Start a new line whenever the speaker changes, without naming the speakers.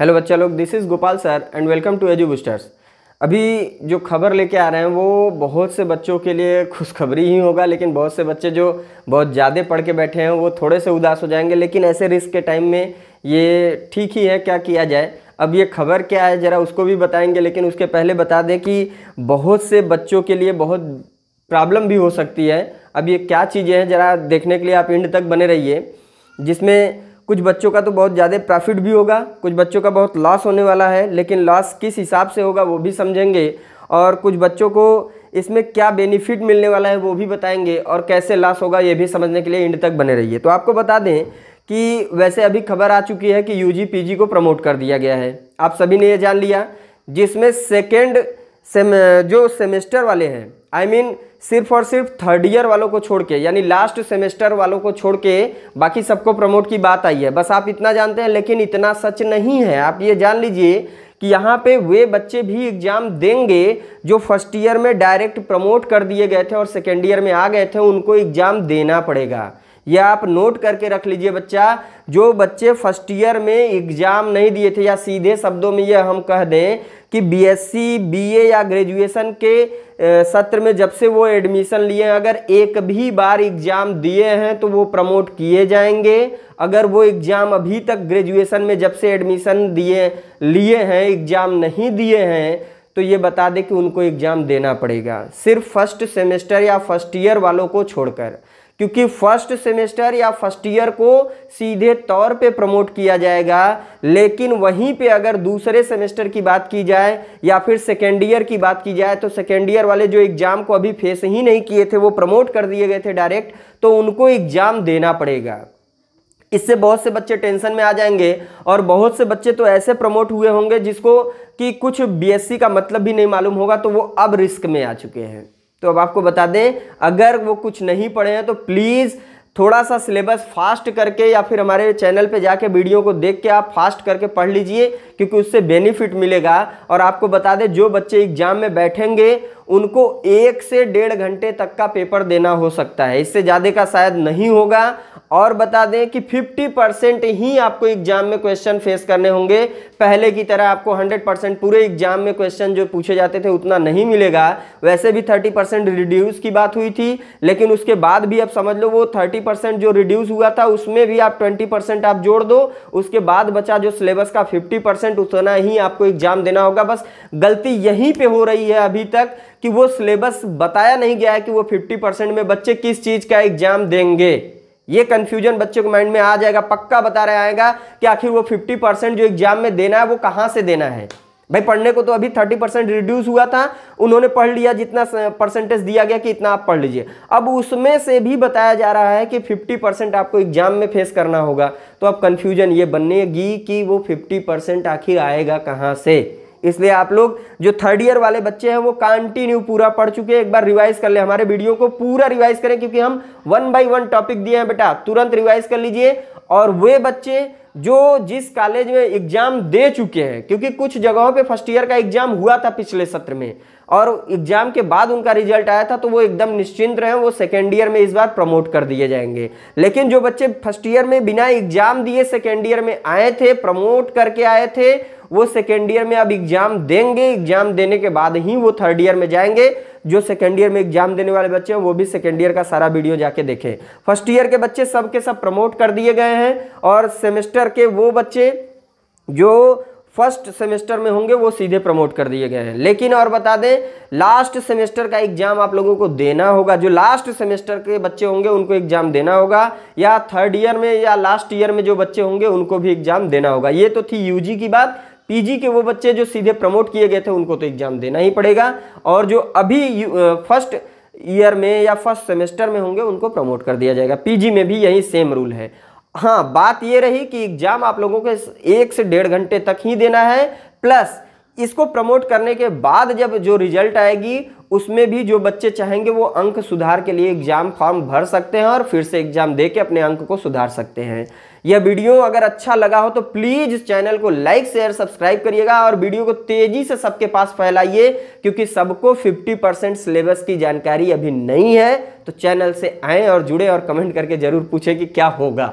hello बच्चा लोग this is Gopal sir and welcome to Edu Boosters अभी जो खबर लेके आ रहे हैं वो बहुत से बच्चों के लिए खुशखबरी ही होगा लेकिन बहुत से बच्चे जो बहुत ज़्यादा पढ़ के बैठे हैं वो थोड़े से उदास हो जाएंगे लेकिन ऐसे रिस्क के टाइम में ये ठीक ही है क्या किया जाए अब ये खबर क्या है ज़रा उसको भी बताएंगे लेकिन उसके पहले बता दें कि बहुत से बच्चों के लिए बहुत प्रॉब्लम भी हो सकती है अब ये क्या चीज़ें हैं ज़रा देखने के लिए आप इंड तक बने रहिए जिसमें कुछ बच्चों का तो बहुत ज़्यादा प्रॉफिट भी होगा कुछ बच्चों का बहुत लॉस होने वाला है लेकिन लॉस किस हिसाब से होगा वो भी समझेंगे और कुछ बच्चों को इसमें क्या बेनिफिट मिलने वाला है वो भी बताएंगे और कैसे लॉस होगा ये भी समझने के लिए इंड तक बने रहिए तो आपको बता दें कि वैसे अभी खबर आ चुकी है कि यू जी को प्रमोट कर दिया गया है आप सभी ने ये जान लिया जिसमें सेकेंड सेम, जो सेमेस्टर वाले हैं आई I मीन mean, सिर्फ और सिर्फ थर्ड ईयर वालों को छोड़ के यानी लास्ट सेमेस्टर वालों को छोड़ के बाकी सबको प्रमोट की बात आई है बस आप इतना जानते हैं लेकिन इतना सच नहीं है आप ये जान लीजिए कि यहाँ पे वे बच्चे भी एग्ज़ाम देंगे जो फर्स्ट ईयर में डायरेक्ट प्रमोट कर दिए गए थे और सेकेंड ईयर में आ गए थे उनको एग्ज़ाम देना पड़ेगा यह आप नोट करके रख लीजिए बच्चा जो बच्चे फर्स्ट ईयर में एग्जाम नहीं दिए थे या सीधे शब्दों में यह हम कह दें कि बीएससी, बीए या ग्रेजुएशन के सत्र में जब से वो एडमिशन लिए हैं अगर एक भी बार एग्जाम दिए हैं तो वो प्रमोट किए जाएंगे अगर वो एग्जाम अभी तक ग्रेजुएशन में जब से एडमिशन दिए लिए हैं एग्जाम नहीं दिए हैं तो ये बता दें कि उनको एग्ज़ाम देना पड़ेगा सिर्फ फर्स्ट सेमेस्टर या फर्स्ट ईयर वालों को छोड़कर क्योंकि फर्स्ट सेमेस्टर या फर्स्ट ईयर को सीधे तौर पे प्रमोट किया जाएगा लेकिन वहीं पे अगर दूसरे सेमेस्टर की बात की जाए या फिर सेकेंड ईयर की बात की जाए तो सेकेंड ईयर वाले जो एग्ज़ाम को अभी फेस ही नहीं किए थे वो प्रमोट कर दिए गए थे डायरेक्ट तो उनको एग्ज़ाम देना पड़ेगा इससे बहुत से बच्चे टेंशन में आ जाएंगे और बहुत से बच्चे तो ऐसे प्रमोट हुए होंगे जिसको कि कुछ बीएससी का मतलब भी नहीं मालूम होगा तो वो अब रिस्क में आ चुके हैं तो अब आपको बता दें अगर वो कुछ नहीं पढ़े हैं तो प्लीज़ थोड़ा सा सिलेबस फास्ट करके या फिर हमारे चैनल पे जाके वीडियो को देख के आप फास्ट करके पढ़ लीजिए क्योंकि उससे बेनिफिट मिलेगा और आपको बता दें जो बच्चे एग्जाम में बैठेंगे उनको एक से डेढ़ घंटे तक का पेपर देना हो सकता है इससे ज़्यादा का शायद नहीं होगा और बता दें कि 50 परसेंट ही आपको एग्जाम में क्वेश्चन फेस करने होंगे पहले की तरह आपको 100 परसेंट पूरे एग्जाम में क्वेश्चन जो पूछे जाते थे उतना नहीं मिलेगा वैसे भी 30 परसेंट रिड्यूस की बात हुई थी लेकिन उसके बाद भी आप समझ लो वो 30 परसेंट जो रिड्यूस हुआ था उसमें भी आप 20 परसेंट आप जोड़ दो उसके बाद बचा जो सिलेबस का फिफ्टी परसेंट उतना ही आपको एग्जाम देना होगा बस गलती यहीं पर हो रही है अभी तक कि वो सिलेबस बताया नहीं गया है कि वो फिफ्टी परसेंट में बच्चे किस चीज़ का एग्जाम देंगे ये कन्फ्यूजन बच्चों के माइंड में आ जाएगा पक्का बता रहे आएगा कि आखिर वो 50 परसेंट जो एग्जाम में देना है वो कहाँ से देना है भाई पढ़ने को तो अभी 30 परसेंट रिड्यूस हुआ था उन्होंने पढ़ लिया जितना परसेंटेज दिया गया कि इतना आप पढ़ लीजिए अब उसमें से भी बताया जा रहा है कि 50 परसेंट आपको एग्जाम में फेस करना होगा तो अब कन्फ्यूजन ये बनेगी कि वो 50 परसेंट आखिर आएगा कहाँ से इसलिए आप लोग जो थर्ड ईयर वाले बच्चे हैं वो कंटिन्यू पूरा पढ़ चुके हैं एक बार रिवाइज कर ले हमारे वीडियो को पूरा रिवाइज करें क्योंकि हम वन बाई वन टॉपिक दिए हैं बेटा तुरंत रिवाइज कर लीजिए और वे बच्चे जो जिस कॉलेज में एग्जाम दे चुके हैं क्योंकि कुछ जगहों पे फर्स्ट ईयर का एग्जाम हुआ था पिछले सत्र में और एग्जाम के बाद उनका रिजल्ट आया था तो वो एकदम निश्चिंत रहे वो सेकेंड ईयर में इस बार प्रमोट कर दिए जाएंगे लेकिन जो बच्चे फर्स्ट ईयर में बिना एग्जाम दिए सेकेंड ईयर में आए थे प्रमोट करके आए थे वो सेकेंड ईयर में अब एग्जाम देंगे एग्जाम देने के बाद ही वो थर्ड ईयर में जाएंगे जो सेकेंड ईयर में एग्जाम देने वाले बच्चे हैं वो भी सेकेंड ईयर का सारा वीडियो जाके देखें फर्स्ट ईयर के बच्चे सब के सब प्रमोट कर दिए गए हैं और सेमेस्टर के वो बच्चे जो फर्स्ट सेमेस्टर में होंगे वो सीधे प्रमोट कर दिए गए हैं लेकिन और बता दें लास्ट सेमेस्टर का एग्जाम आप लोगों को देना होगा जो लास्ट सेमेस्टर के बच्चे होंगे उनको एग्जाम देना होगा या थर्ड ईयर में या लास्ट ईयर में जो बच्चे होंगे उनको भी एग्जाम देना होगा ये तो थी यू की बात पीजी के वो बच्चे जो सीधे प्रमोट किए गए थे उनको तो एग्जाम देना ही पड़ेगा और जो अभी फर्स्ट ईयर में या फर्स्ट सेमेस्टर में होंगे उनको प्रमोट कर दिया जाएगा पीजी में भी यही सेम रूल है हाँ बात ये रही कि एग्ज़ाम आप लोगों के एक से डेढ़ घंटे तक ही देना है प्लस इसको प्रमोट करने के बाद जब जो रिजल्ट आएगी उसमें भी जो बच्चे चाहेंगे वो अंक सुधार के लिए एग्ज़ाम फॉर्म भर सकते हैं और फिर से एग्ज़ाम दे के अपने अंक को सुधार सकते हैं यह वीडियो अगर अच्छा लगा हो तो प्लीज़ इस चैनल को लाइक शेयर सब्सक्राइब करिएगा और वीडियो को तेज़ी से सबके पास फैलाइए क्योंकि सबको 50 परसेंट सिलेबस की जानकारी अभी नहीं है तो चैनल से आएँ और जुड़े और कमेंट करके ज़रूर पूछें कि क्या होगा